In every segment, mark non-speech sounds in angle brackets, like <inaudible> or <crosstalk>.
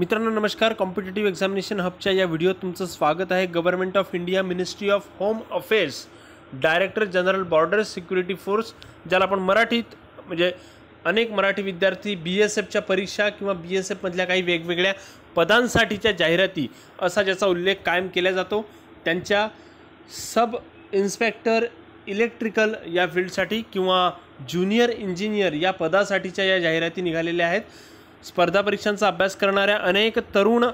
मित्रांनो नमस्कार competitive examination हबच्या या व्हिडिओत तुमचं स्वागत आहे government of India ministry of home affairs director general border security force ज्याला आपण मराठीत म्हणजे अनेक मराठी विद्यार्थी बी एस एफच्या परीक्षा किंवा बी एस एफमधल्या काही वेगवेगळ्या पदांसाठीच्या जाहिराती असा ज्याचा उल्लेख कायम केला जातो त्यांच्या सब इन्स्पेक्टर इलेक्ट्रिकल या फील्डसाठी किंवा ज्युनियर इंजिनियर या पदासाठीच्या या जाहिराती निघालेल्या आहेत स्पर्धा परीक्षांचा अभ्यास करणाऱ्या अनेक तरुण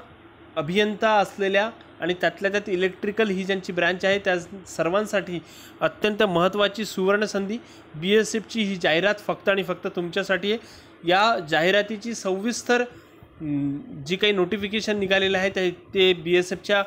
अभियंता असलेल्या आणि त्यातल्या त्यात इलेक्ट्रिकल ही ज्यांची ब्रँच आहे त्या सर्वांसाठी अत्यंत महत्त्वाची सुवर्णसंधी बी एस एफची ही जाहिरात फक्त आणि फक्त तुमच्यासाठी आहे या जाहिरातीची सविस्तर जी काही नोटिफिकेशन निघालेलं आहे ते ते बी एस एफच्या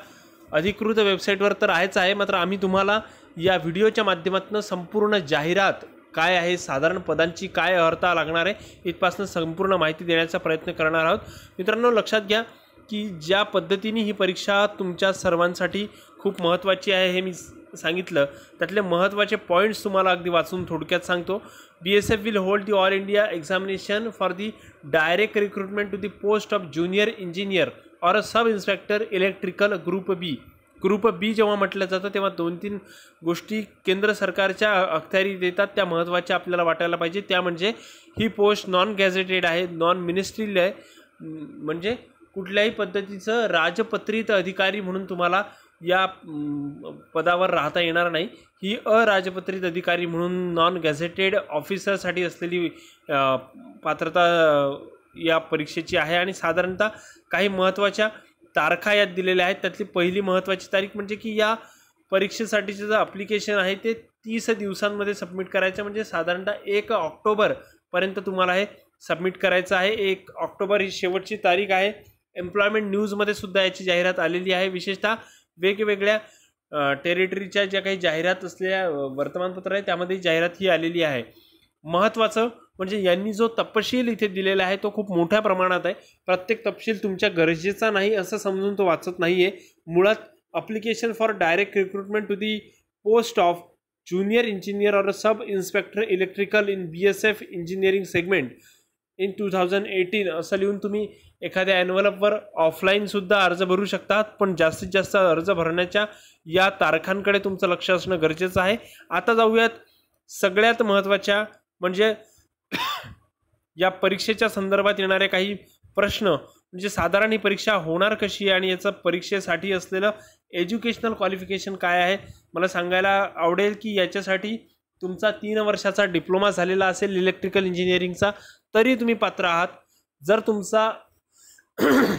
अधिकृत वेबसाईटवर तर आहेच आहे मात्र आम्ही तुम्हाला या व्हिडिओच्या माध्यमातून संपूर्ण जाहिरात काय आहे साधारण पदांची काय अर्हता लागणार आहे इथपासून संपूर्ण माहिती देण्याचा प्रयत्न करणार आहोत मित्रांनो लक्षात घ्या की ज्या पद्धतीने ही परीक्षा तुमच्या सर्वांसाठी खूप महत्त्वाची आहे हे मी सांगितलं त्यातले महत्त्वाचे पॉईंट्स तुम्हाला अगदी वाचून थोडक्यात सांगतो B S F will hold the all India examination for the direct recruitment to the post of junior engineer a sub inspector electrical group B group B जेव्हा म्हटलं जातं तेव्हा दोन तीन गोष्टी केंद्र सरकारच्या अखत्यारी देतात त्या महत्त्वाच्या आपल्याला वाटायला पाहिजे त्या म्हणजे ही पोस्ट नॉन गॅझेटेड आहे नॉन मिनिस्ट्रील आहे म्हणजे कुठल्याही पद्धतीचं राजपत्रित अधिकारी म्हणून तुम्हाला या पदावर राहता येणार नाही ही अराजपत्रित अधिकारी म्हणून नॉन गॅझेटेड ऑफिसरसाठी असलेली पात्रता या परीक्षेची आहे आणि साधारणतः काही महत्त्वाच्या तारखा यात दिलेल्या आहेत त्यातली पहिली महत्त्वाची तारीख म्हणजे की या परीक्षेसाठीचं जे अप्लिकेशन आहे ते तीस दिवसांमध्ये सबमिट करायचं म्हणजे साधारणतः एक ऑक्टोबरपर्यंत तुम्हाला हे सबमिट करायचं आहे एक ऑक्टोबर ही शेवटची तारीख आहे एम्प्लॉयमेंट न्यूजमध्ये सुद्धा याची जाहिरात आलेली आहे विशेषतः वेगवेगळ्या टेरिटरीच्या ज्या काही जाहिरात असलेल्या वर्तमानपत्र आहे त्यामध्ये जाहिरात ही आलेली आहे महत्त्वाचं म्हणजे यांनी जो तपशील इथे दिलेला आहे तो खूप मोठ्या प्रमाणात आहे प्रत्येक तपशील तुमच्या गरजेचा नाही असं समजून तो वाचत नाही आहे मुळात application for direct recruitment to the post of junior engineer or sub electrical in B S F engineering segment in two thousand eighteen असं लिहून तुम्ही एखाद्या ॲनव्हलपवर ऑफलाईनसुद्धा अर्ज भरू शकतात पण जास्तीत जास्त अर्ज भरण्याच्या या तारखांकडे तुमचं लक्ष असणं गरजेचं आहे आता जाऊयात सगळ्यात महत्त्वाच्या म्हणजे या परीक्षेच्या संदर्भात येणारे काही प्रश्न म्हणजे साधारण ही परीक्षा होणार कशी आहे आणि याचं परीक्षेसाठी असलेलं एज्युकेशनल क्वालिफिकेशन काय आहे मला सांगायला आवडेल की याच्यासाठी तुमचा तीन वर्षाचा डिप्लोमा झालेला असेल इलेक्ट्रिकल इंजिनिअरिंगचा तरी तुम्ही पात्र आहात जर तुमचा <clears throat>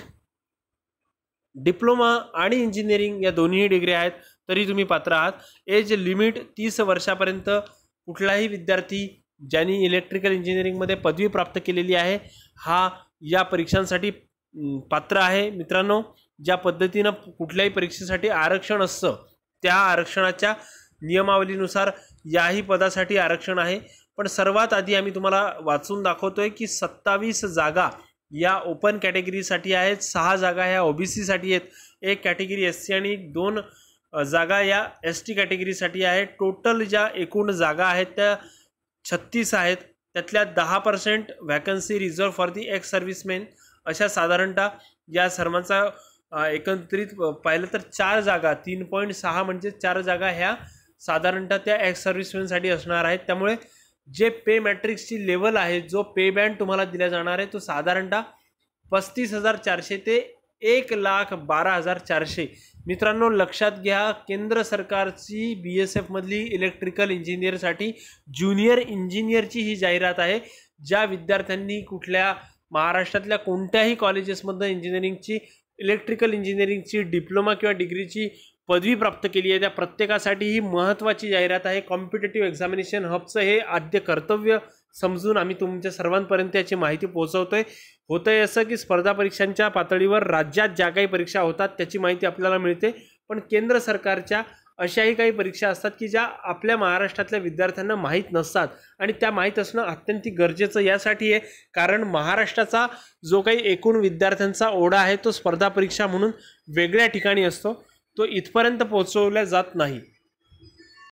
डिप्लोमा आणि इंजिनिअरिंग या दोन्ही डिग्री आहेत तरी तुम्ही पात्र आहात एज लिमिट तीस वर्षापर्यंत कुठलाही विद्यार्थी ज्यांनी इलेक्ट्रिकल इंजिनिअरिंगमध्ये पदवी प्राप्त केलेली आहे हा या परीक्षांसाठी पात्र आहे मित्रांनो ज्या पद्धतीनं कुठल्याही परीक्षेसाठी आरक्षण असतं त्या आरक्षणाच्या नियमावलीनुसार याही पदासाठी आरक्षण आहे पण सर्वात आधी आम्ही तुम्हाला वाचून दाखवतोय की सत्तावीस जागा या ओपन कॅटेगरीसाठी आहेत सहा जागा ह्या ओ सीसाठी आहेत एक कॅटेगरी एस सी आणि दोन जागा या एस टी कॅटेगरीसाठी आहे टोटल ज्या एकूण जागा आहेत त्या छत्तीस आहेत त्यातल्या दहा percent vacancy reserve for the ex serviceman अशा साधारणतः या सर्वांचा एकत्रित पाहिलं तर चार जागा तीन पॉईंट सहा म्हणजे चार जागा ह्या साधारणतः त्या एक्स सर्व्हिसमॅनसाठी असणार आहेत त्यामुळे जे पे मॅट्रिक्सची लेवल आहे जो पे बँड तुम्हाला दिला जाणार आहे तो साधारणतः पस्तीस हजार चारशे ते एक लाख बारा हजार चारशे मित्रांनो लक्षात घ्या केंद्र सरकारची बी एस एफमधली इलेक्ट्रिकल इंजिनियरसाठी ज्युनियर इंजिनियरची ही जाहिरात आहे ज्या विद्यार्थ्यांनी कुठल्या महाराष्ट्रातल्या कोणत्याही कॉलेजेसमधनं इंजिनिअरिंगची इलेक्ट्रिकल इंजिनिअरिंगची डिप्लोमा किंवा डिग्रीची पदवी प्राप्त केली आहे त्या प्रत्येकासाठी ही महत्त्वाची जाहिरात आहे कॉम्पिटेटिव्ह एक्झामिनेशन हबचं हे आद्य कर्तव्य समजून आम्ही तुमच्या सर्वांपर्यंत याची माहिती पोहोचवतोय होतंय असं की स्पर्धा परीक्षांच्या पातळीवर राज्यात ज्या काही परीक्षा होतात त्याची माहिती आपल्याला मिळते पण केंद्र सरकारच्या अशाही काही परीक्षा असतात की ज्या आपल्या महाराष्ट्रातल्या विद्यार्थ्यांना माहीत नसतात आणि त्या माहीत असणं अत्यंत गरजेचं यासाठी आहे कारण महाराष्ट्राचा जो काही एकूण विद्यार्थ्यांचा ओढा आहे तो स्पर्धा परीक्षा म्हणून वेगळ्या ठिकाणी असतो तो इथपर्यंत पोहोचवल्या जात नाही